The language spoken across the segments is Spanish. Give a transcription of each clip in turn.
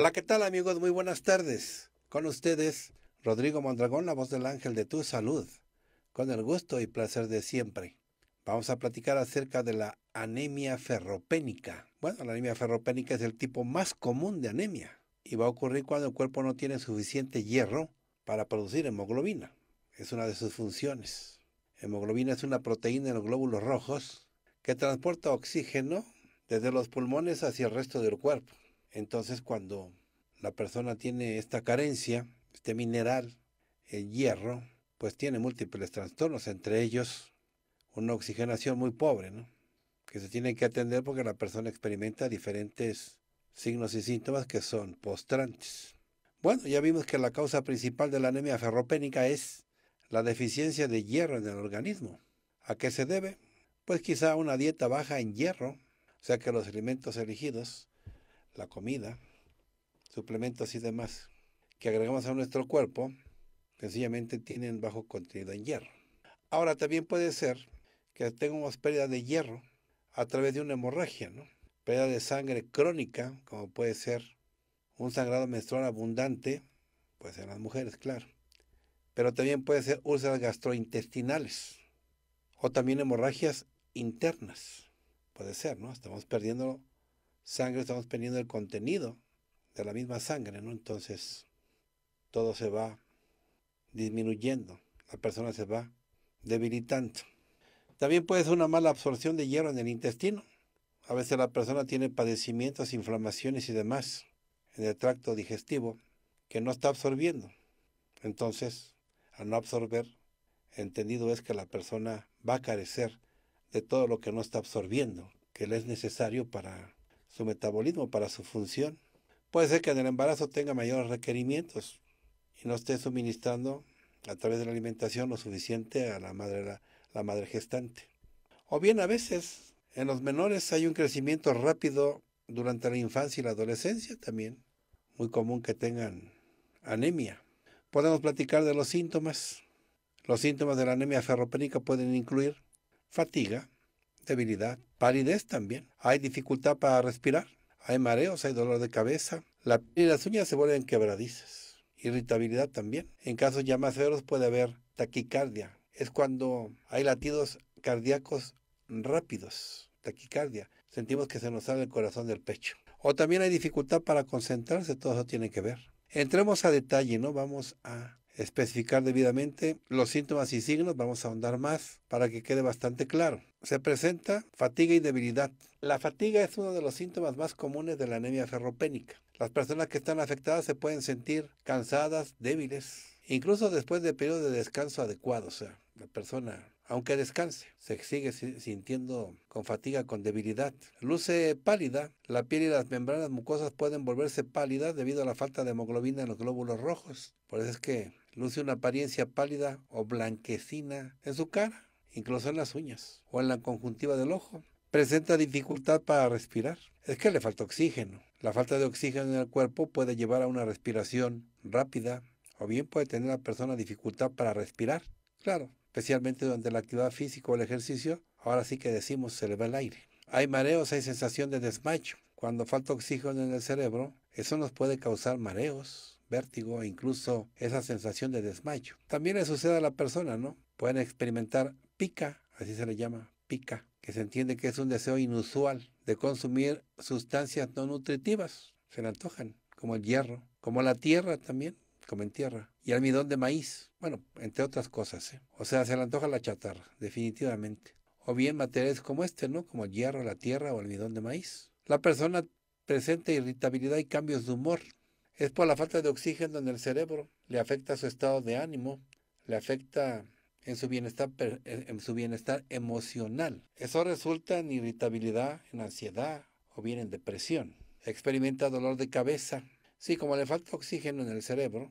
Hola, ¿qué tal amigos? Muy buenas tardes. Con ustedes, Rodrigo Mondragón, la voz del ángel de tu salud. Con el gusto y placer de siempre. Vamos a platicar acerca de la anemia ferropénica. Bueno, la anemia ferropénica es el tipo más común de anemia y va a ocurrir cuando el cuerpo no tiene suficiente hierro para producir hemoglobina. Es una de sus funciones. Hemoglobina es una proteína en los glóbulos rojos que transporta oxígeno desde los pulmones hacia el resto del cuerpo. Entonces cuando la persona tiene esta carencia, este mineral, el hierro, pues tiene múltiples trastornos, entre ellos una oxigenación muy pobre, que se tiene que atender porque la persona experimenta diferentes signos y síntomas que son postrantes. Bueno, ya vimos que la causa principal de la anemia ferropénica es la deficiencia de hierro en el organismo. ¿A qué se debe? Pues quizá una dieta baja en hierro, o sea que los alimentos elegidos la comida, suplementos y demás que agregamos a nuestro cuerpo, sencillamente tienen bajo contenido en hierro. Ahora también puede ser que tengamos pérdida de hierro a través de una hemorragia, Pérdida de sangre crónica, como puede ser un sangrado menstrual abundante, pues en las mujeres, claro. Pero también puede ser úlceras gastrointestinales o también hemorragias internas. Puede ser, ¿no? Estamos perdiendo sangre estamos perdiendo el contenido de la misma sangre, ¿no? Entonces, todo se va disminuyendo, la persona se va debilitando. También puede ser una mala absorción de hierro en el intestino. A veces la persona tiene padecimientos, inflamaciones y demás en el tracto digestivo que no está absorbiendo. Entonces, al no absorber, entendido es que la persona va a carecer de todo lo que no está absorbiendo, que le es necesario para su metabolismo para su función. Puede ser que en el embarazo tenga mayores requerimientos y no esté suministrando a través de la alimentación lo suficiente a la madre, madre gestante. O bien a veces en los menores hay un crecimiento rápido durante la infancia y la adolescencia también. Muy común que tengan anemia. Podemos platicar de los síntomas. Los síntomas de la anemia ferropénica pueden incluir fatiga, debilidad, palidez también. Hay dificultad para respirar, hay mareos, hay dolor de cabeza. La piel y las uñas se vuelven quebradizas. Irritabilidad también. En casos ya más severos puede haber taquicardia. Es cuando hay latidos cardíacos rápidos, taquicardia. Sentimos que se nos sale el corazón del pecho. O también hay dificultad para concentrarse, todo eso tiene que ver. Entremos a detalle, ¿no? Vamos a especificar debidamente los síntomas y signos, vamos a ahondar más para que quede bastante claro. Se presenta fatiga y debilidad. La fatiga es uno de los síntomas más comunes de la anemia ferropénica. Las personas que están afectadas se pueden sentir cansadas, débiles, incluso después de periodo de descanso adecuado. O sea, la persona, aunque descanse, se sigue sintiendo con fatiga, con debilidad. Luce pálida, la piel y las membranas mucosas pueden volverse pálidas debido a la falta de hemoglobina en los glóbulos rojos. Por eso es que luce una apariencia pálida o blanquecina en su cara, incluso en las uñas o en la conjuntiva del ojo. Presenta dificultad para respirar. Es que le falta oxígeno. La falta de oxígeno en el cuerpo puede llevar a una respiración rápida o bien puede tener la persona dificultad para respirar. Claro, especialmente durante la actividad física o el ejercicio, ahora sí que decimos se le va el aire. Hay mareos, hay sensación de desmayo. Cuando falta oxígeno en el cerebro, eso nos puede causar mareos, vértigo e incluso esa sensación de desmayo. También le sucede a la persona, ¿no? Pueden experimentar pica, así se le llama, pica, que se entiende que es un deseo inusual de consumir sustancias no nutritivas. Se le antojan, como el hierro, como la tierra también, como en tierra, y almidón de maíz, bueno, entre otras cosas. ¿eh? O sea, se le antoja la chatarra, definitivamente. O bien materiales como este, ¿no? Como el hierro, la tierra o almidón de maíz. La persona presenta irritabilidad y cambios de humor, es por la falta de oxígeno en el cerebro, le afecta su estado de ánimo, le afecta en su bienestar, eh, en su bienestar emocional. Eso resulta en irritabilidad, en ansiedad o bien en depresión. Experimenta dolor de cabeza. Sí, como le falta oxígeno en el cerebro,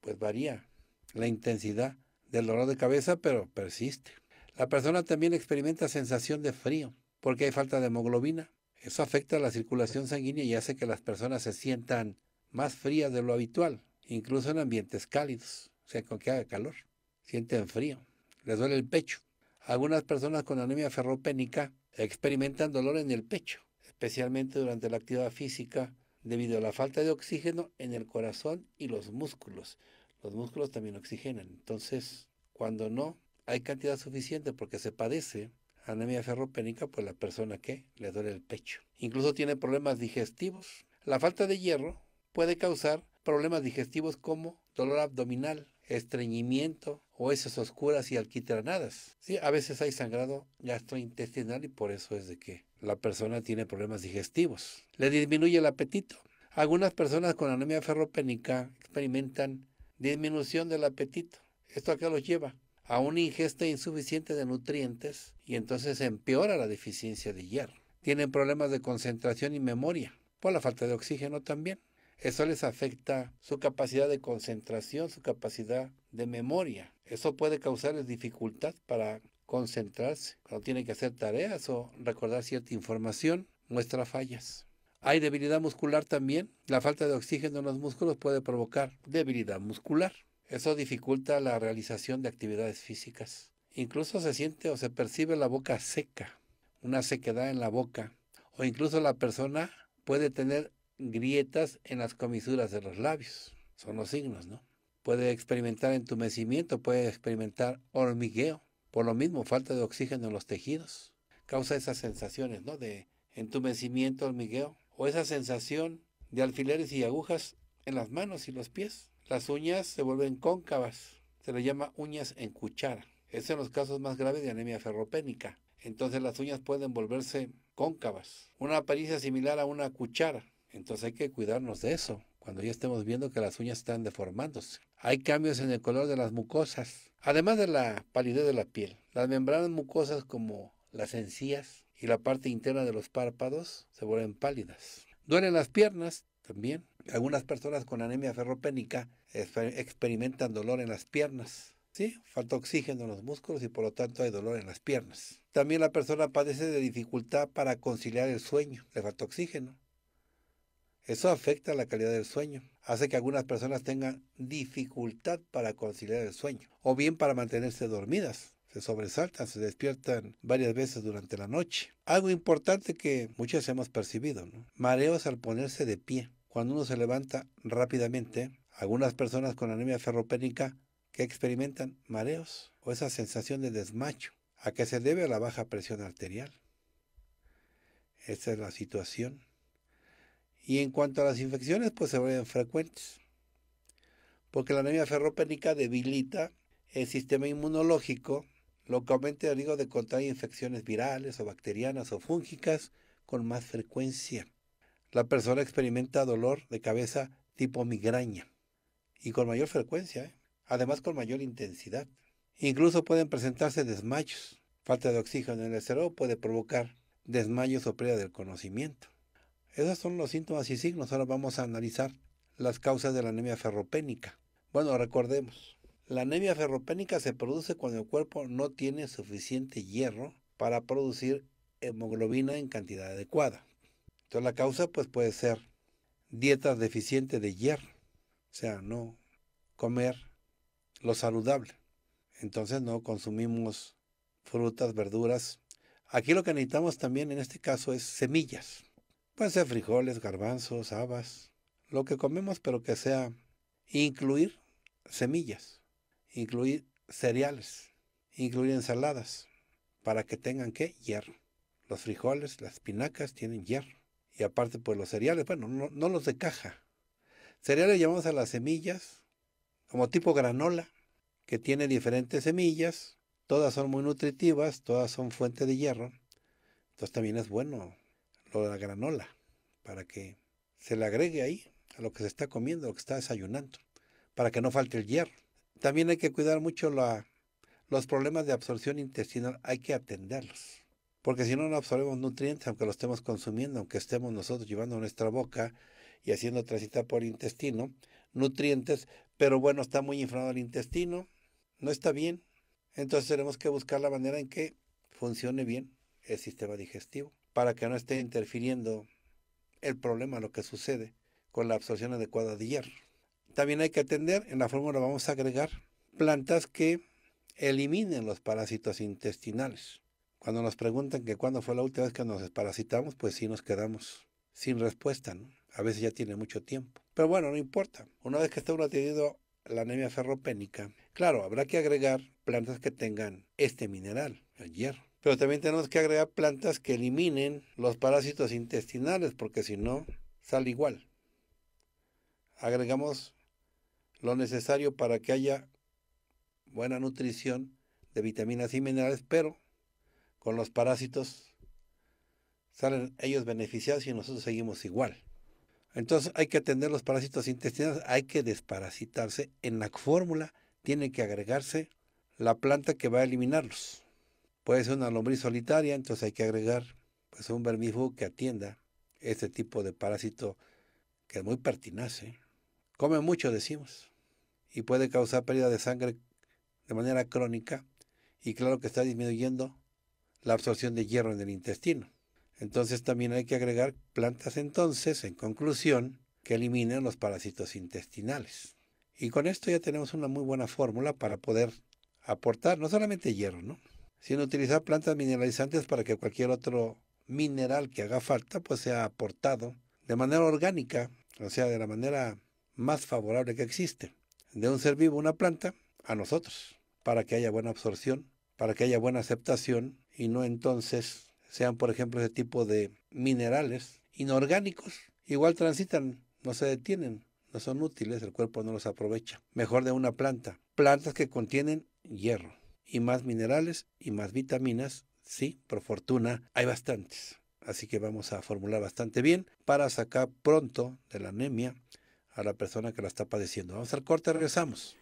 pues varía la intensidad del dolor de cabeza, pero persiste. La persona también experimenta sensación de frío, porque hay falta de hemoglobina. Eso afecta la circulación sanguínea y hace que las personas se sientan más frías de lo habitual, incluso en ambientes cálidos, o sea, con que haga calor. Sienten frío, les duele el pecho. Algunas personas con anemia ferropénica experimentan dolor en el pecho, especialmente durante la actividad física, debido a la falta de oxígeno en el corazón y los músculos. Los músculos también oxigenan. Entonces, cuando no hay cantidad suficiente porque se padece anemia ferropénica, pues la persona que le duele el pecho. Incluso tiene problemas digestivos. La falta de hierro puede causar problemas digestivos como dolor abdominal, estreñimiento, heces oscuras y alquitranadas. a veces hay sangrado gastrointestinal y por eso es de que la persona tiene problemas digestivos. Le disminuye el apetito. Algunas personas con anemia ferropénica experimentan disminución del apetito. ¿Esto acá los lleva? A una ingesta insuficiente de nutrientes y entonces empeora la deficiencia de hierro. Tienen problemas de concentración y memoria por la falta de oxígeno también. Eso les afecta su capacidad de concentración, su capacidad de memoria. Eso puede causarles dificultad para concentrarse cuando tienen que hacer tareas o recordar cierta información. Muestra fallas. Hay debilidad muscular también. La falta de oxígeno en los músculos puede provocar debilidad muscular. Eso dificulta la realización de actividades físicas. Incluso se siente o se percibe la boca seca, una sequedad en la boca. O incluso la persona puede tener grietas en las comisuras de los labios. Son los signos, ¿no? Puede experimentar entumecimiento, puede experimentar hormigueo. Por lo mismo, falta de oxígeno en los tejidos. Causa esas sensaciones, ¿no? De entumecimiento, hormigueo. O esa sensación de alfileres y agujas en las manos y los pies. Las uñas se vuelven cóncavas. Se le llama uñas en cuchara. Es en los casos más graves de anemia ferropénica. Entonces las uñas pueden volverse cóncavas. Una apariencia similar a una cuchara entonces hay que cuidarnos de eso cuando ya estemos viendo que las uñas están deformándose. Hay cambios en el color de las mucosas, además de la palidez de la piel. Las membranas mucosas como las encías y la parte interna de los párpados se vuelven pálidas. Duelen las piernas también. Algunas personas con anemia ferropénica experimentan dolor en las piernas. ¿Sí? Falta oxígeno en los músculos y por lo tanto hay dolor en las piernas. También la persona padece de dificultad para conciliar el sueño. Le falta oxígeno. Eso afecta la calidad del sueño, hace que algunas personas tengan dificultad para conciliar el sueño, o bien para mantenerse dormidas, se sobresaltan, se despiertan varias veces durante la noche. Algo importante que muchos hemos percibido, mareos al ponerse de pie. Cuando uno se levanta rápidamente, algunas personas con anemia ferropénica que experimentan mareos o esa sensación de desmacho, a que se debe a la baja presión arterial. Esa es la situación. Y en cuanto a las infecciones, pues se vuelven frecuentes. Porque la anemia ferropénica debilita el sistema inmunológico, lo que aumenta el riesgo de contraer infecciones virales o bacterianas o fúngicas con más frecuencia. La persona experimenta dolor de cabeza tipo migraña y con mayor frecuencia, ¿eh? además con mayor intensidad. Incluso pueden presentarse desmayos. Falta de oxígeno en el cerebro puede provocar desmayos o pérdida del conocimiento. Esos son los síntomas y signos. Ahora vamos a analizar las causas de la anemia ferropénica. Bueno, recordemos, la anemia ferropénica se produce cuando el cuerpo no tiene suficiente hierro para producir hemoglobina en cantidad adecuada. Entonces la causa pues puede ser dietas deficiente de hierro, o sea, no comer lo saludable. Entonces no consumimos frutas, verduras. Aquí lo que necesitamos también en este caso es semillas. Puede ser frijoles, garbanzos, habas, lo que comemos, pero que sea incluir semillas, incluir cereales, incluir ensaladas, para que tengan que hierro. Los frijoles, las espinacas tienen hierro. Y aparte, pues los cereales, bueno, no, no los de caja. Cereales llamamos a las semillas, como tipo granola, que tiene diferentes semillas, todas son muy nutritivas, todas son fuente de hierro. Entonces también es bueno lo de la granola, para que se le agregue ahí a lo que se está comiendo, a lo que está desayunando, para que no falte el hierro. También hay que cuidar mucho la, los problemas de absorción intestinal, hay que atenderlos, porque si no, no absorbemos nutrientes, aunque los estemos consumiendo, aunque estemos nosotros llevando nuestra boca y haciendo transitar por el intestino, nutrientes, pero bueno, está muy inflamado el intestino, no está bien, entonces tenemos que buscar la manera en que funcione bien el sistema digestivo para que no esté interfiriendo el problema, lo que sucede con la absorción adecuada de hierro. También hay que atender, en la fórmula vamos a agregar plantas que eliminen los parásitos intestinales. Cuando nos preguntan que cuándo fue la última vez que nos desparasitamos, pues sí nos quedamos sin respuesta, A veces ya tiene mucho tiempo. Pero bueno, no importa. Una vez que esté uno tenido la anemia ferropénica, claro, habrá que agregar plantas que tengan este mineral, el hierro. Pero también tenemos que agregar plantas que eliminen los parásitos intestinales, porque si no, sale igual. Agregamos lo necesario para que haya buena nutrición de vitaminas y minerales, pero con los parásitos salen ellos beneficiados y nosotros seguimos igual. Entonces hay que atender los parásitos intestinales, hay que desparasitarse. En la fórmula tiene que agregarse la planta que va a eliminarlos. Puede ser una lombriz solitaria, entonces hay que agregar pues, un vermífugo que atienda este tipo de parásito que es muy pertinaz. Come mucho, decimos, y puede causar pérdida de sangre de manera crónica y claro que está disminuyendo la absorción de hierro en el intestino. Entonces también hay que agregar plantas entonces, en conclusión, que eliminen los parásitos intestinales. Y con esto ya tenemos una muy buena fórmula para poder aportar no solamente hierro, ¿no? sin utilizar plantas mineralizantes para que cualquier otro mineral que haga falta pues sea aportado de manera orgánica, o sea, de la manera más favorable que existe, de un ser vivo, una planta, a nosotros, para que haya buena absorción, para que haya buena aceptación y no entonces sean, por ejemplo, ese tipo de minerales inorgánicos, igual transitan, no se detienen, no son útiles, el cuerpo no los aprovecha. Mejor de una planta, plantas que contienen hierro y más minerales y más vitaminas. Sí, por fortuna hay bastantes. Así que vamos a formular bastante bien para sacar pronto de la anemia a la persona que la está padeciendo. Vamos al corte, regresamos.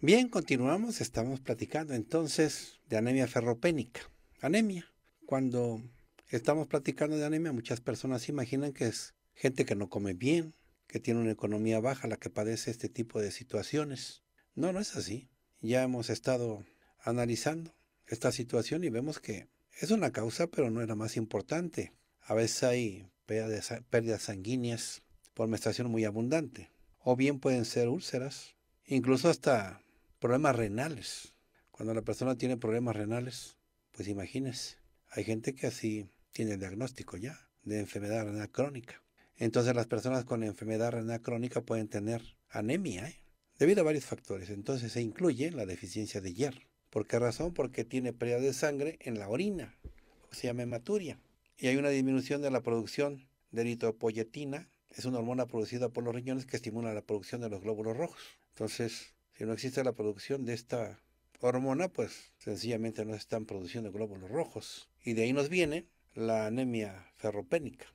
Bien, continuamos. Estamos platicando entonces de anemia ferropénica. Anemia. Cuando estamos platicando de anemia, muchas personas imaginan que es gente que no come bien, que tiene una economía baja la que padece este tipo de situaciones. No, no es así. Ya hemos estado analizando esta situación y vemos que es una causa, pero no es la más importante. A veces hay pérdidas sanguíneas por menstruación muy abundante, o bien pueden ser úlceras, incluso hasta problemas renales. Cuando la persona tiene problemas renales, pues imagínese, hay gente que así tiene el diagnóstico ya de enfermedad renal crónica. Entonces las personas con enfermedad renal crónica pueden tener anemia ¿eh? debido a varios factores. Entonces se incluye la deficiencia de hierro. ¿Por qué razón? Porque tiene pérdida de sangre en la orina, se llama hematuria. Y hay una disminución de la producción de eritropoyetina, es una hormona producida por los riñones que estimula la producción de los glóbulos rojos. Entonces, si no existe la producción de esta hormona, pues sencillamente no se están produciendo glóbulos rojos. Y de ahí nos viene la anemia ferropénica.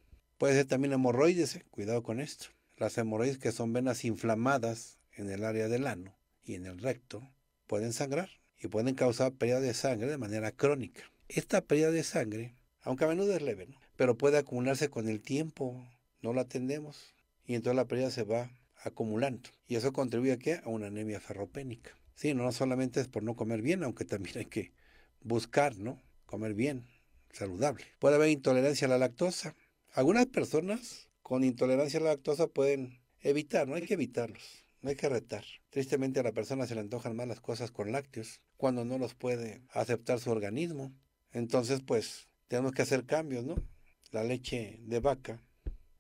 Puede ser también hemorroides, eh, cuidado con esto. Las hemorroides que son venas inflamadas en el área del ano y en el recto pueden sangrar y pueden causar pérdida de sangre de manera crónica. Esta pérdida de sangre, aunque a menudo es leve, pero puede acumularse con el tiempo, no la atendemos y entonces la pérdida se va acumulando y eso contribuye ¿qué? a una anemia ferropénica. Sí, no solamente es por no comer bien, aunque también hay que buscar, ¿no? Comer bien, saludable. Puede haber intolerancia a la lactosa, algunas personas con intolerancia a la lactosa pueden evitar, no hay que evitarlos, no hay que retar. Tristemente a la persona se le antojan más las cosas con lácteos cuando no los puede aceptar su organismo. Entonces, pues, tenemos que hacer cambios, ¿no? La leche de vaca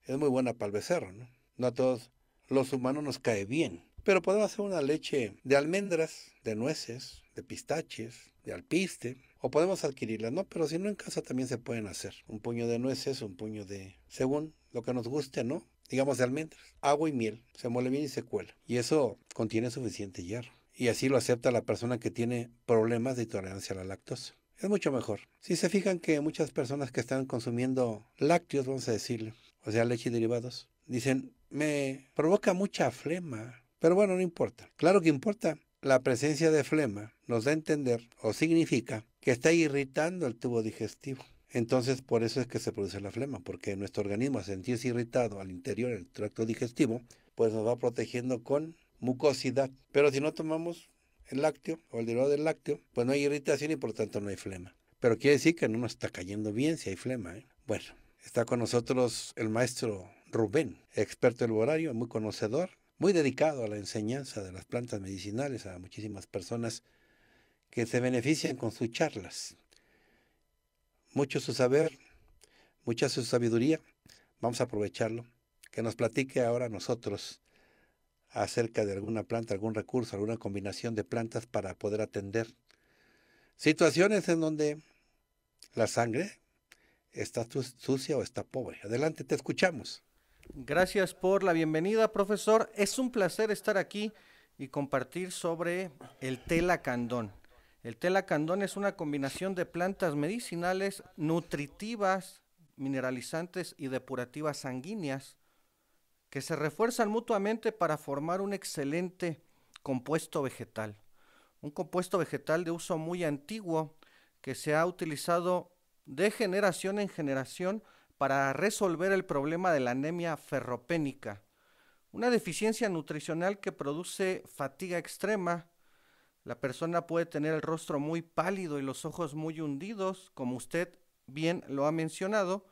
es muy buena para el becerro, ¿no? No a todos los humanos nos cae bien, pero podemos hacer una leche de almendras, de nueces, de pistaches, de alpiste, o podemos adquirirla, ¿no? Pero si no en casa también se pueden hacer. Un puño de nueces, un puño de, según lo que nos guste, ¿no? Digamos de almendras, agua y miel, se muele bien y se cuela. Y eso contiene suficiente hierro. Y así lo acepta la persona que tiene problemas de tolerancia a la lactosa. Es mucho mejor. Si se fijan que muchas personas que están consumiendo lácteos, vamos a decirle, o sea, leche y derivados, dicen, me provoca mucha flema. Pero bueno, no importa. Claro que importa. La presencia de flema nos da a entender o significa que está irritando el tubo digestivo. Entonces, por eso es que se produce la flema, porque nuestro organismo al sentirse irritado al interior del tracto digestivo, pues nos va protegiendo con mucosidad. Pero si no tomamos el lácteo o el derivado del lácteo, pues no hay irritación y por lo tanto no hay flema. Pero quiere decir que no nos está cayendo bien si hay flema. ¿eh? Bueno, está con nosotros el maestro Rubén, experto del horario, muy conocedor, muy dedicado a la enseñanza de las plantas medicinales a muchísimas personas que se beneficien con sus charlas. Mucho su saber, mucha su sabiduría, vamos a aprovecharlo, que nos platique ahora nosotros acerca de alguna planta, algún recurso, alguna combinación de plantas para poder atender situaciones en donde la sangre está sucia o está pobre. Adelante, te escuchamos. Gracias por la bienvenida, profesor. Es un placer estar aquí y compartir sobre el telacandón. El telacandón es una combinación de plantas medicinales, nutritivas, mineralizantes y depurativas sanguíneas que se refuerzan mutuamente para formar un excelente compuesto vegetal. Un compuesto vegetal de uso muy antiguo que se ha utilizado de generación en generación para resolver el problema de la anemia ferropénica, una deficiencia nutricional que produce fatiga extrema, la persona puede tener el rostro muy pálido y los ojos muy hundidos, como usted bien lo ha mencionado.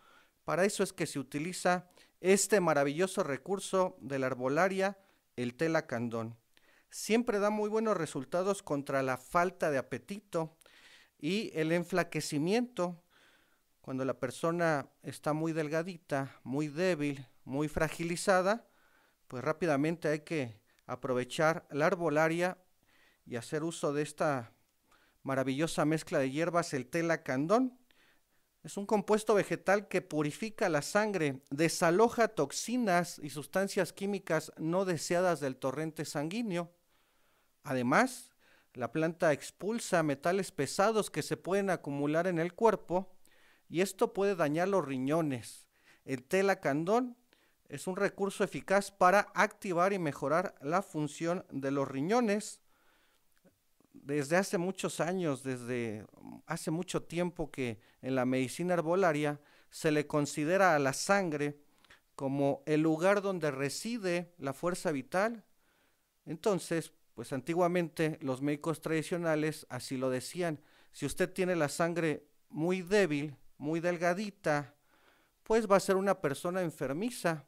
Para eso es que se utiliza este maravilloso recurso de la arbolaria, el candón. Siempre da muy buenos resultados contra la falta de apetito y el enflaquecimiento. Cuando la persona está muy delgadita, muy débil, muy fragilizada, pues rápidamente hay que aprovechar la arbolaria y hacer uso de esta maravillosa mezcla de hierbas, el telacandón. Es un compuesto vegetal que purifica la sangre, desaloja toxinas y sustancias químicas no deseadas del torrente sanguíneo. Además, la planta expulsa metales pesados que se pueden acumular en el cuerpo y esto puede dañar los riñones. El telacandón es un recurso eficaz para activar y mejorar la función de los riñones desde hace muchos años, desde hace mucho tiempo que en la medicina herbolaria se le considera a la sangre como el lugar donde reside la fuerza vital. Entonces, pues antiguamente los médicos tradicionales así lo decían, si usted tiene la sangre muy débil, muy delgadita, pues va a ser una persona enfermiza,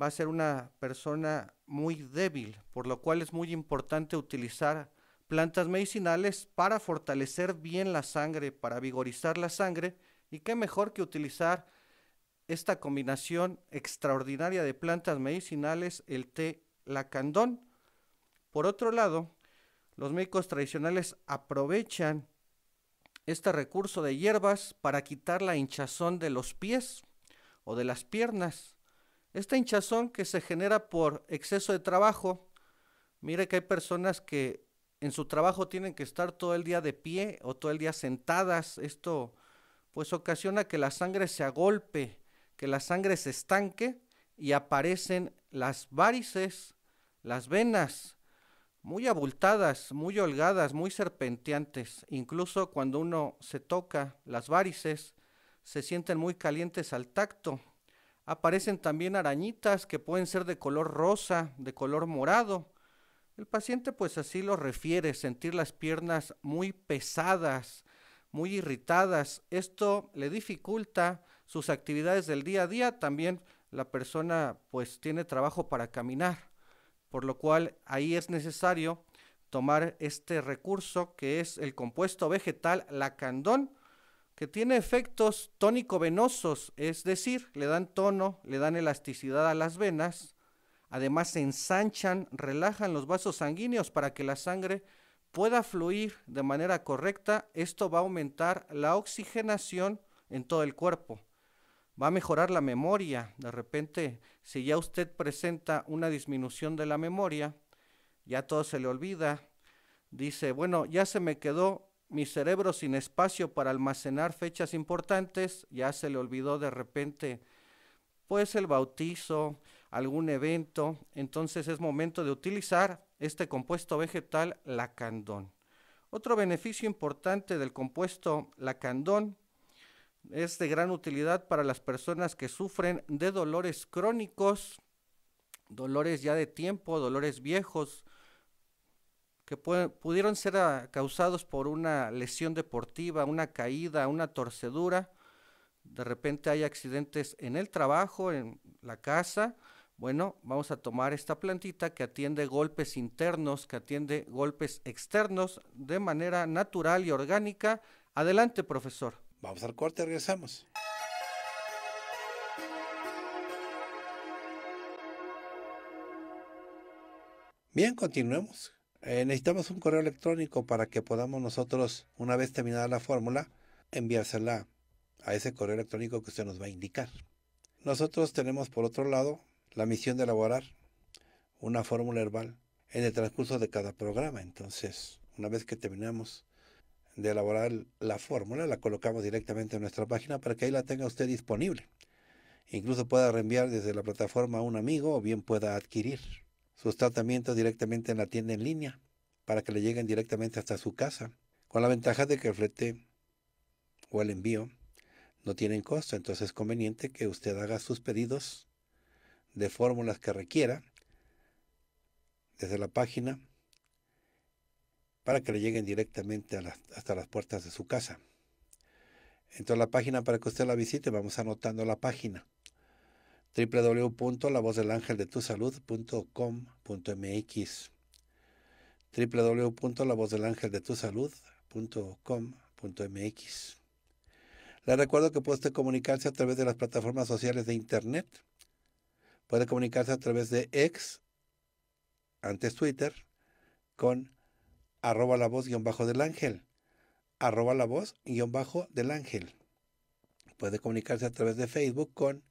va a ser una persona muy débil, por lo cual es muy importante utilizar plantas medicinales para fortalecer bien la sangre, para vigorizar la sangre, y qué mejor que utilizar esta combinación extraordinaria de plantas medicinales, el té lacandón. Por otro lado, los médicos tradicionales aprovechan este recurso de hierbas para quitar la hinchazón de los pies o de las piernas. Esta hinchazón que se genera por exceso de trabajo, mire que hay personas que en su trabajo tienen que estar todo el día de pie o todo el día sentadas. Esto pues ocasiona que la sangre se agolpe, que la sangre se estanque y aparecen las varices, las venas, muy abultadas, muy holgadas, muy serpenteantes. Incluso cuando uno se toca las varices, se sienten muy calientes al tacto. Aparecen también arañitas que pueden ser de color rosa, de color morado, el paciente pues así lo refiere, sentir las piernas muy pesadas, muy irritadas. Esto le dificulta sus actividades del día a día. También la persona pues tiene trabajo para caminar, por lo cual ahí es necesario tomar este recurso que es el compuesto vegetal lacandón, que tiene efectos tónico-venosos, es decir, le dan tono, le dan elasticidad a las venas Además se ensanchan, relajan los vasos sanguíneos para que la sangre pueda fluir de manera correcta. Esto va a aumentar la oxigenación en todo el cuerpo. Va a mejorar la memoria. De repente, si ya usted presenta una disminución de la memoria, ya todo se le olvida. Dice, bueno, ya se me quedó mi cerebro sin espacio para almacenar fechas importantes, ya se le olvidó de repente, pues el bautizo, algún evento, entonces es momento de utilizar este compuesto vegetal lacandón. Otro beneficio importante del compuesto lacandón es de gran utilidad para las personas que sufren de dolores crónicos, dolores ya de tiempo, dolores viejos, que pudieron ser ah, causados por una lesión deportiva, una caída, una torcedura. De repente hay accidentes en el trabajo, en la casa, bueno, vamos a tomar esta plantita que atiende golpes internos, que atiende golpes externos de manera natural y orgánica. Adelante, profesor. Vamos al corte, regresamos. Bien, continuemos. Eh, necesitamos un correo electrónico para que podamos nosotros, una vez terminada la fórmula, enviársela a ese correo electrónico que usted nos va a indicar. Nosotros tenemos por otro lado la misión de elaborar una fórmula herbal en el transcurso de cada programa. Entonces, una vez que terminamos de elaborar la fórmula, la colocamos directamente en nuestra página para que ahí la tenga usted disponible. Incluso pueda reenviar desde la plataforma a un amigo o bien pueda adquirir sus tratamientos directamente en la tienda en línea para que le lleguen directamente hasta su casa, con la ventaja de que el flete o el envío no tienen costo, entonces es conveniente que usted haga sus pedidos de fórmulas que requiera desde la página para que le lleguen directamente hasta las puertas de su casa. Entonces la página para que usted la visite, vamos anotando la página www.lavozdelangeldetusalud.com.mx www.lavozdelangeldetusalud.com.mx Le recuerdo que puede usted comunicarse a través de las plataformas sociales de Internet puede comunicarse a través de ex, antes Twitter, con arroba la voz guión bajo del ángel, arroba la voz guión bajo del ángel. Puede comunicarse a través de Facebook con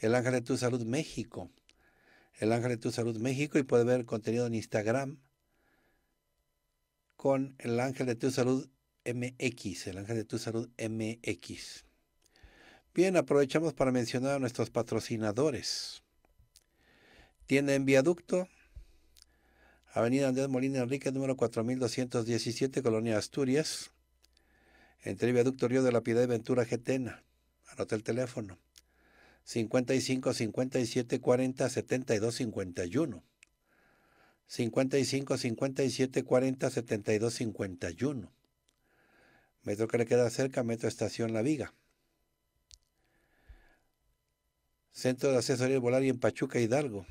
el ángel de tu salud México, el ángel de tu salud México y puede ver contenido en Instagram con el ángel de tu salud MX, el ángel de tu salud MX. Bien, aprovechamos para mencionar a nuestros patrocinadores. Tiene en viaducto, Avenida Andrés Molina Enrique, número 4217, Colonia Asturias, entre viaducto Río de la Piedad y Ventura Getena. Anota el teléfono. 55 57 40 72 51. 55 57 40 72 51. Metro que le queda cerca, Metro Estación La Viga. Centro de Asesoría Volar y en Pachuca Hidalgo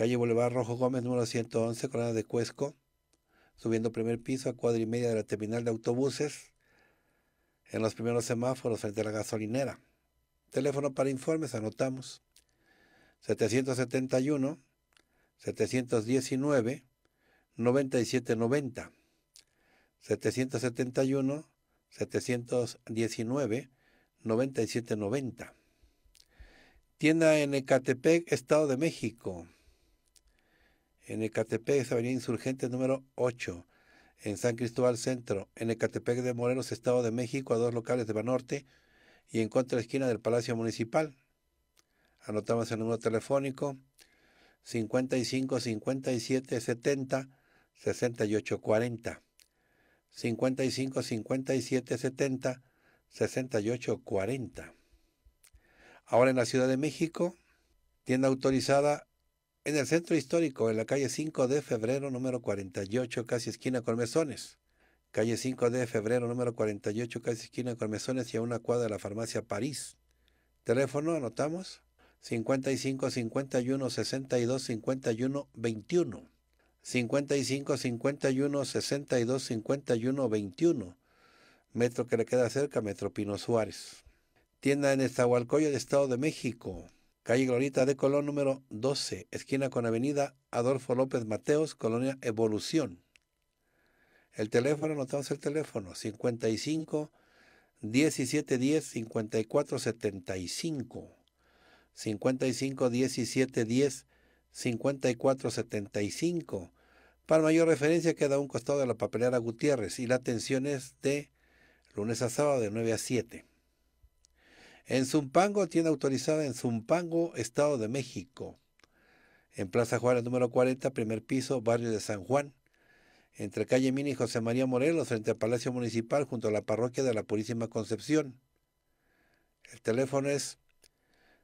calle Boulevard Rojo Gómez, número 111, Corona de Cuesco, subiendo primer piso a cuadra y media de la terminal de autobuses, en los primeros semáforos frente a la gasolinera. Teléfono para informes, anotamos. 771 719 9790 771 719 9790 Tienda en Ecatepec, Estado de México en Ecatepec, Avenida Insurgente número 8, en San Cristóbal Centro, en Ecatepec de Morelos, Estado de México, a dos locales de Banorte y en contra de la esquina del Palacio Municipal. Anotamos el número telefónico 55 57 70 68 40. 55 57 70 68 40. Ahora en la Ciudad de México, tienda autorizada en el centro histórico, en la calle 5 de febrero número 48, casi esquina con Calle 5 de febrero número 48, casi esquina con y a una cuadra de la farmacia París. Teléfono, anotamos, 55 51 62 51 21. 55 51 62 51 21. Metro que le queda cerca, Metro Pino Suárez. Tienda en Estahualcoyo, del Estado de México calle Glorita de Colón número 12, esquina con avenida Adolfo López Mateos, colonia Evolución. El teléfono, anotamos el teléfono, 55 1710 5475. 55 1710 5475. Para mayor referencia queda un costado de la papelera Gutiérrez y la atención es de lunes a sábado de 9 a 7. En Zumpango, tienda autorizada en Zumpango, Estado de México. En Plaza Juárez número 40, primer piso, barrio de San Juan. Entre calle Mina y José María Morelos, frente al Palacio Municipal, junto a la parroquia de la Purísima Concepción. El teléfono es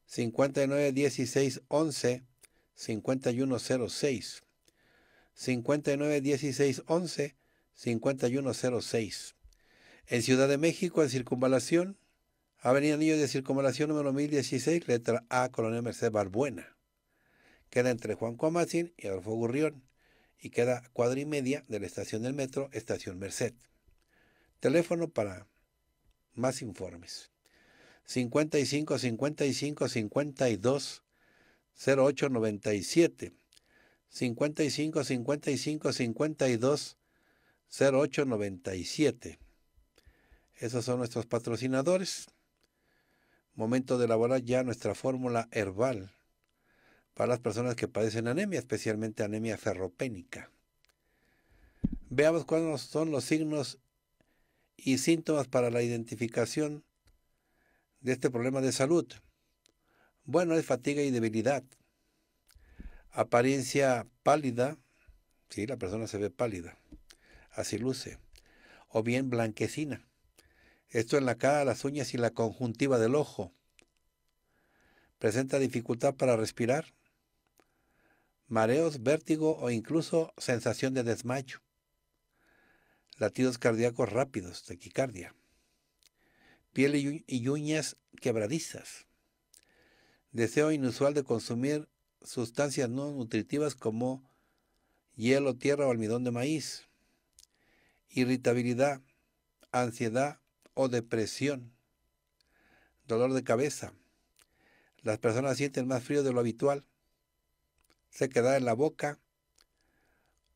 591611 5106. 591611 5106. En Ciudad de México, en Circunvalación, Avenida Anillo de Circunvalación número 1016, letra A, Colonia Merced Barbuena. Queda entre Juan Comacín y Adolfo Gurrión y queda cuadra y media de la estación del metro, estación Merced. Teléfono para más informes. 55 55 52 0897. 55 55 52 08 Esos son nuestros patrocinadores momento de elaborar ya nuestra fórmula herbal para las personas que padecen anemia, especialmente anemia ferropénica. Veamos cuáles son los signos y síntomas para la identificación de este problema de salud. Bueno, es fatiga y debilidad. Apariencia pálida, sí, la persona se ve pálida, así luce, o bien blanquecina. Esto en la cara, las uñas y la conjuntiva del ojo. Presenta dificultad para respirar, mareos, vértigo o incluso sensación de desmayo. Latidos cardíacos rápidos, taquicardia. Piel y uñas quebradizas. Deseo inusual de consumir sustancias no nutritivas como hielo, tierra o almidón de maíz. Irritabilidad, ansiedad, o depresión, dolor de cabeza. Las personas sienten más frío de lo habitual, se quedar en la boca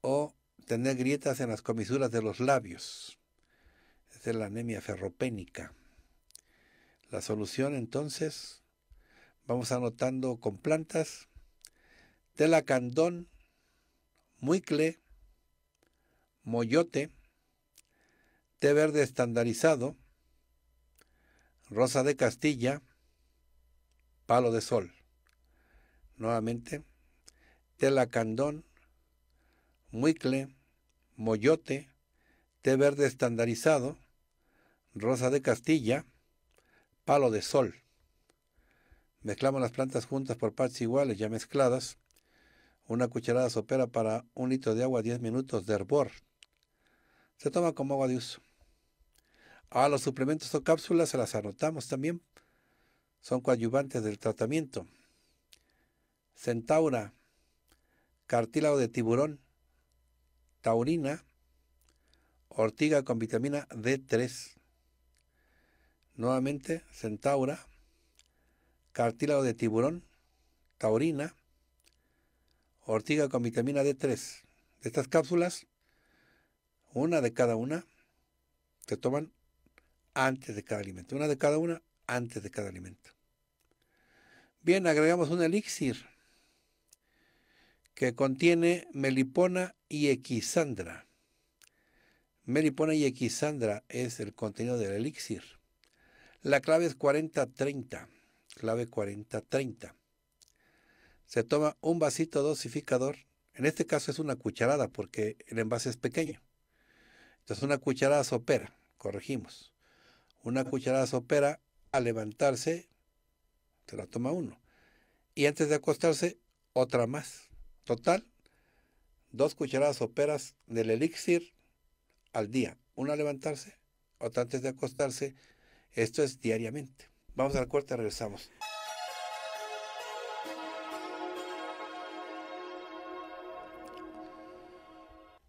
o tener grietas en las comisuras de los labios. Esa es la anemia ferropénica. La solución entonces, vamos anotando con plantas, candón, muicle, moyote, té verde estandarizado, Rosa de Castilla, Palo de Sol. Nuevamente, Telacandón, Muicle, Moyote, Té Verde Estandarizado, Rosa de Castilla, Palo de Sol. Mezclamos las plantas juntas por partes iguales, ya mezcladas. Una cucharada sopera para un litro de agua, 10 minutos de hervor. Se toma como agua de uso. Ah, los suplementos o cápsulas se las anotamos también. Son coadyuvantes del tratamiento. Centaura, cartílago de tiburón, taurina, ortiga con vitamina D3. Nuevamente, centaura, cartílago de tiburón, taurina, ortiga con vitamina D3. De estas cápsulas, una de cada una, se toman antes de cada alimento. Una de cada una antes de cada alimento. Bien, agregamos un elixir que contiene melipona y equisandra. Melipona y equisandra es el contenido del elixir. La clave es 40-30. Clave 40-30. Se toma un vasito dosificador. En este caso es una cucharada porque el envase es pequeño. Entonces una cucharada sopera, corregimos una cucharada sopera al levantarse, se la toma uno. Y antes de acostarse, otra más. Total, dos cucharadas soperas del elixir al día. Una al levantarse, otra antes de acostarse. Esto es diariamente. Vamos al corte, regresamos.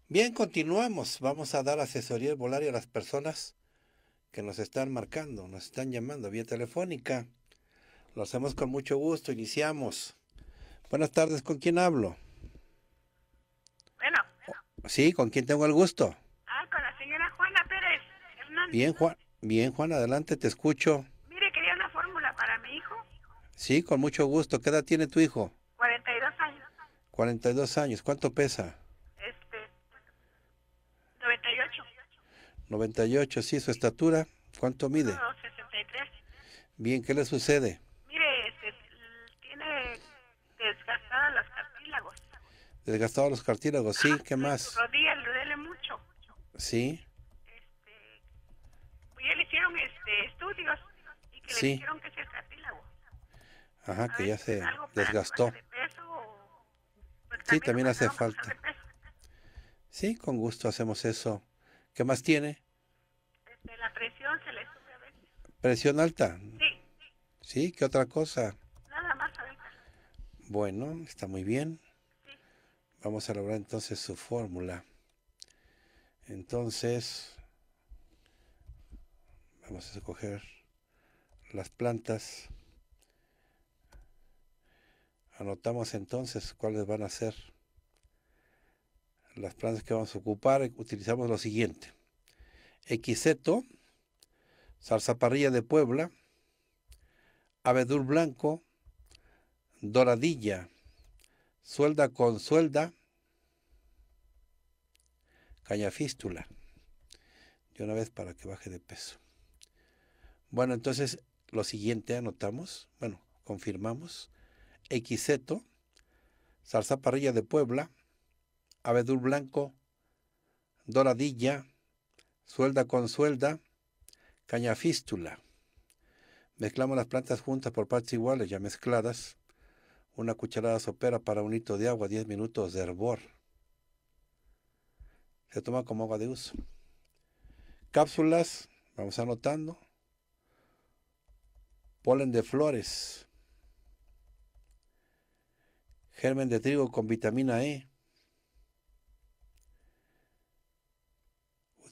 Bien, continuamos. Vamos a dar asesoría volaria a las personas que nos están marcando, nos están llamando vía telefónica. Lo hacemos con mucho gusto, iniciamos. Buenas tardes, ¿con quién hablo? Bueno. Oh, sí, ¿con quién tengo el gusto? Ah, con la señora Juana Pérez Bien, Juan, bien, Juan, adelante, te escucho. Mire, quería una fórmula para mi hijo. Sí, con mucho gusto. ¿Qué edad tiene tu hijo? 42 años. 42 años, ¿cuánto pesa? 98, sí, su estatura, ¿cuánto mide? 63. Bien, ¿qué le sucede? Mire, este, tiene desgastadas los cartílagos. Desgastados los cartílagos, sí, ah, ¿qué más? Su rodilla le duele mucho. Sí. Este, pues ya le hicieron este, estudios y que le dijeron que es el cartílago. Ajá, que ya se desgastó. De peso, pues, sí, también hace falta. Sí, con gusto hacemos eso. ¿Qué más tiene? de la presión se le sube a veces. ¿Presión alta? Sí. ¿Sí? ¿Qué otra cosa? Nada más Bueno, está muy bien. Vamos a lograr entonces su fórmula. Entonces, vamos a escoger las plantas. Anotamos entonces cuáles van a ser las plantas que vamos a ocupar. Utilizamos lo siguiente equiseto, parrilla de Puebla, abedul blanco, doradilla, suelda con suelda, caña fístula. De una vez para que baje de peso. Bueno, entonces lo siguiente anotamos, bueno, confirmamos, equiseto, salsa parrilla de Puebla, abedul blanco, doradilla, suelda con suelda, caña fístula. Mezclamos las plantas juntas por partes iguales, ya mezcladas. Una cucharada sopera para un hito de agua, 10 minutos de hervor. Se toma como agua de uso. Cápsulas, vamos anotando. Polen de flores. Germen de trigo con vitamina E.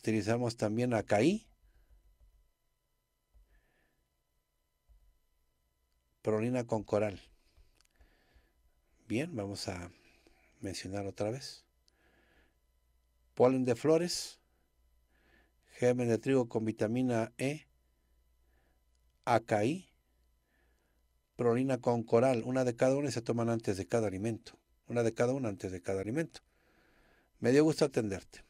utilizamos también a Prolina con coral. Bien, vamos a mencionar otra vez. Polen de flores, germen de trigo con vitamina E, AKI. prolina con coral, una de cada una se toman antes de cada alimento, una de cada una antes de cada alimento. Me dio gusto atenderte.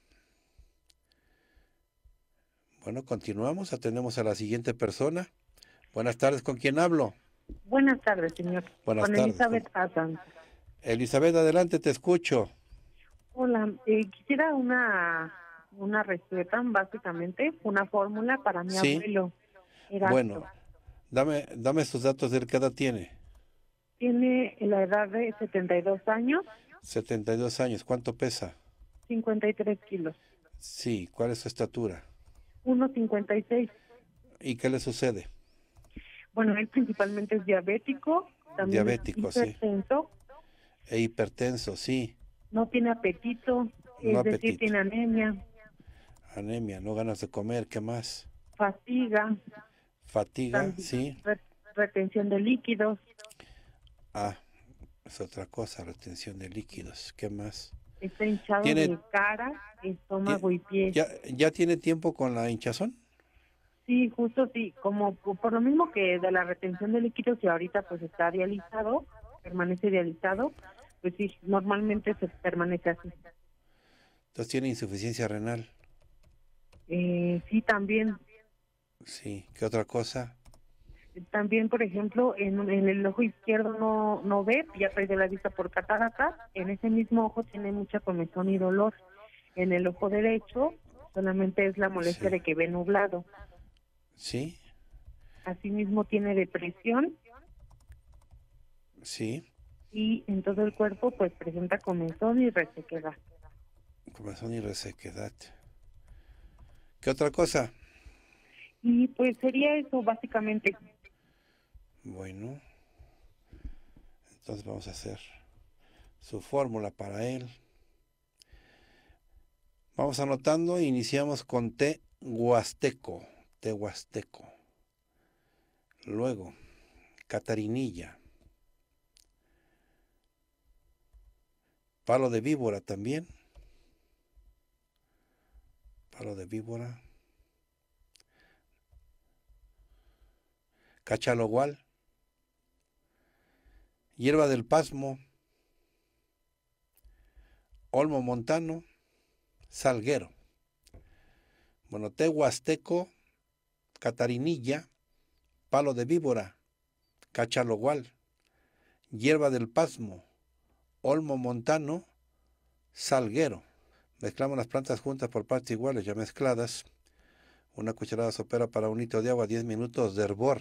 Bueno, continuamos, atendemos a la siguiente persona. Buenas tardes, ¿con quién hablo? Buenas tardes, señor. Buenas Con tardes. Elizabeth Elizabeth, adelante, te escucho. Hola, eh, quisiera una una receta, básicamente, una fórmula para mi abuelo. Bueno, dame dame sus datos de qué edad tiene. Tiene la edad de 72 años. 72 años, ¿cuánto pesa? 53 kilos. Sí, ¿cuál es su estatura? 1,56. ¿Y qué le sucede? Bueno, él principalmente es diabético. diabético, hipertenso, sí. E hipertenso, sí. No tiene apetito, no apetito. tiene anemia. Anemia, no ganas de comer, ¿qué más? Fatiga. Fatiga, sí. retención de líquidos. Ah, es otra cosa, retención de líquidos. ¿Qué más? Está hinchado en cara, estómago y pies. ¿Ya, tiene tiempo con la hinchazón? Sí, justo sí, como por lo mismo que de la retención de líquidos y ahorita pues está dializado, permanece dializado, pues sí, normalmente se permanece así. Entonces tiene insuficiencia renal. Eh, sí, también. Sí, ¿qué otra cosa? También, por ejemplo, en, el ojo izquierdo no, no ve, ya de la vista por catarata. En ese mismo ojo tiene mucha comezón y dolor. En el ojo derecho solamente es la molestia de que ve nublado. Sí. Asimismo tiene depresión. Sí. Y en todo el cuerpo pues presenta comezón y resequedad. Comezón y resequedad. ¿Qué otra cosa? Y pues sería eso básicamente. Bueno, entonces vamos a hacer su fórmula para él. Vamos anotando iniciamos con T huasteco, T huasteco. Luego, catarinilla. Palo de víbora también. Palo de víbora. Cachalogual hierba del pasmo, olmo montano, salguero, bueno Huasteco, catarinilla, palo de víbora, cachalogual, hierba del pasmo, olmo montano, salguero. Mezclamos las plantas juntas por partes iguales, ya mezcladas. Una cucharada sopera para un litro de agua, 10 minutos de hervor.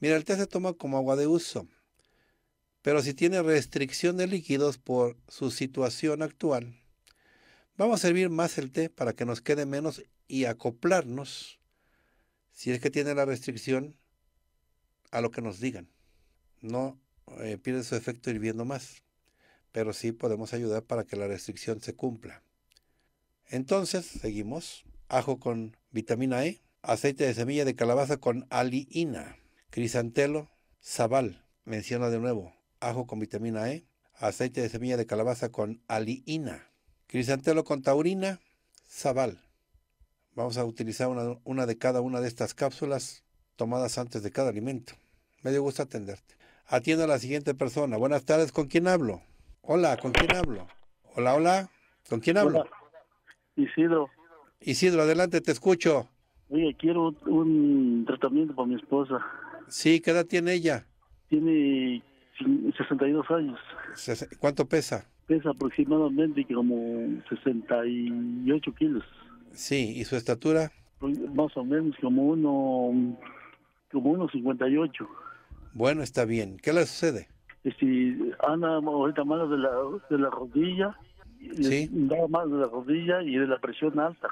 Mira, el té se toma como agua de uso pero si tiene restricción de líquidos por su situación actual, vamos a servir más el té para que nos quede menos y acoplarnos, si es que tiene la restricción, a lo que nos digan. No eh, pierde su efecto hirviendo más, pero sí podemos ayudar para que la restricción se cumpla. Entonces, seguimos. Ajo con vitamina E, aceite de semilla de calabaza con aliina, crisantelo, zabal, menciona de nuevo, ajo con vitamina E, aceite de semilla de calabaza con aliina, crisantelo con taurina, zabal. Vamos a utilizar una, de cada una de estas cápsulas tomadas antes de cada alimento. Me dio gusto atenderte. Atiendo a la siguiente persona. Buenas tardes, ¿con quién hablo? Hola, ¿con quién hablo? Hola, hola, ¿con quién hablo? Isidro. Isidro, adelante, te escucho. Oye, quiero un tratamiento para mi esposa. Sí, ¿qué edad tiene ella? Tiene 62 años. ¿Cuánto pesa? Pesa aproximadamente como 68 kilos. Sí, ¿y su estatura? Más o menos como uno, como 58. Bueno, está bien. ¿Qué le sucede? Si este, anda ahorita malo de la, de la rodilla, ¿Sí? nada más de la rodilla y de la presión alta.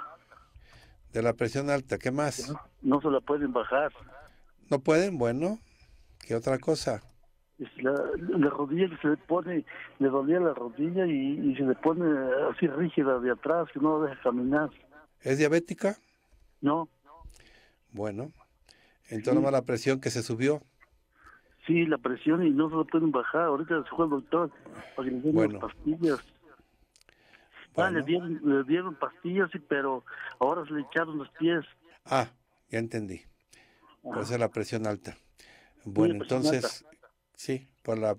De la presión alta, ¿qué más? no se la pueden bajar. ¿No pueden? Bueno, ¿qué otra cosa? la, rodilla que se le pone, le dolía la rodilla y, se le pone así rígida de atrás, que no deja caminar. ¿Es diabética? No. Bueno, entonces a la presión que se subió. Sí, la presión y no se la pueden bajar. Ahorita se fue el doctor para que le pastillas. Ah, le dieron, pastillas, pero ahora se le echaron los pies. Ah, ya entendí. Por pues eso la presión alta. Bueno, entonces Sí, por la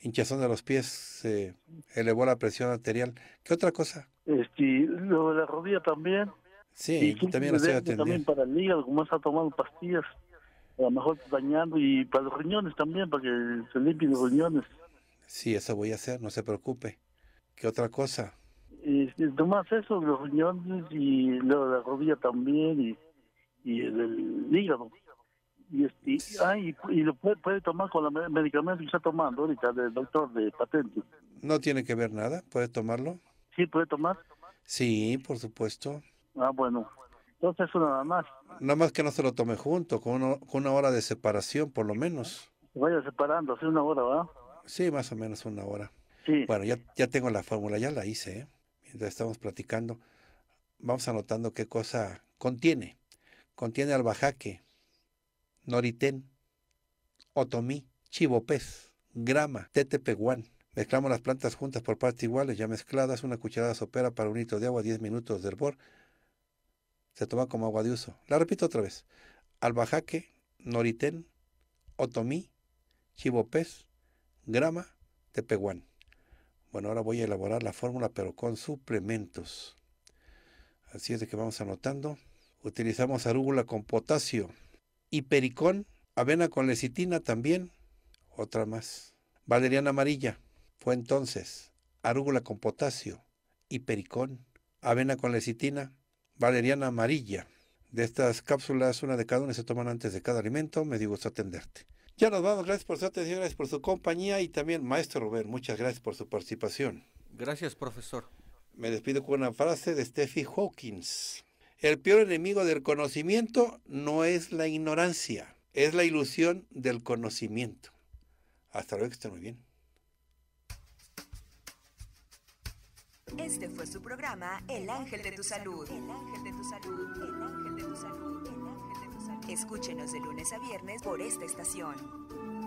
hinchazón de los pies se elevó la presión arterial. ¿Qué otra cosa? Este, lo de la rodilla también. Sí, también la estoy atendiendo. También para el hígado, como ha tomado pastillas, a lo mejor dañando, y para los riñones también, para que se limpien los riñones. Sí, eso voy a hacer, no se preocupe. ¿Qué otra cosa? Este, eso, los riñones y lo de la rodilla también, y, el, el hígado y, y lo puede, tomar con la medicamentos que está tomando ahorita del doctor de patente. No tiene que ver nada, puede tomarlo. Sí, puede tomar. Sí, por supuesto. Ah, bueno. Entonces nada más. Nada más que no se lo tome junto, con, con una hora de separación por lo menos. vaya separando, hace una hora, ¿verdad? Sí, más o menos una hora. Bueno, ya, ya tengo la fórmula, ya la hice. ¿eh? Mientras estamos platicando, vamos anotando qué cosa contiene. Contiene bajaque noritén, otomí, Chivopez, grama, Tetepeguán. Mezclamos las plantas juntas por partes iguales, ya mezcladas, una cucharada sopera para un litro de agua, 10 minutos de hervor. Se toma como agua de uso. La repito otra vez. Albajaque, noritén, otomí, Chivopez, grama, tepeguán. Bueno, ahora voy a elaborar la fórmula, pero con suplementos. Así es de que vamos anotando. Utilizamos arúgula con potasio, y pericón, avena con lecitina también, otra más. Valeriana amarilla, fue entonces arúgula con potasio y avena con lecitina, valeriana amarilla. De estas cápsulas, una de cada una se toman antes de cada alimento. Me dio gusto atenderte. Ya nos vamos. Gracias por su atención, gracias por su compañía y también, maestro Robert, muchas gracias por su participación. Gracias, profesor. Me despido con una frase de Steffi Hawkins. El peor enemigo del conocimiento no es la ignorancia, es la ilusión del conocimiento. Hasta luego, que estén muy bien. Este fue su programa El Ángel de tu Salud. El Ángel de tu Salud. El Ángel de tu Salud. El Ángel de tu Salud. Escúchenos de lunes a viernes por esta estación.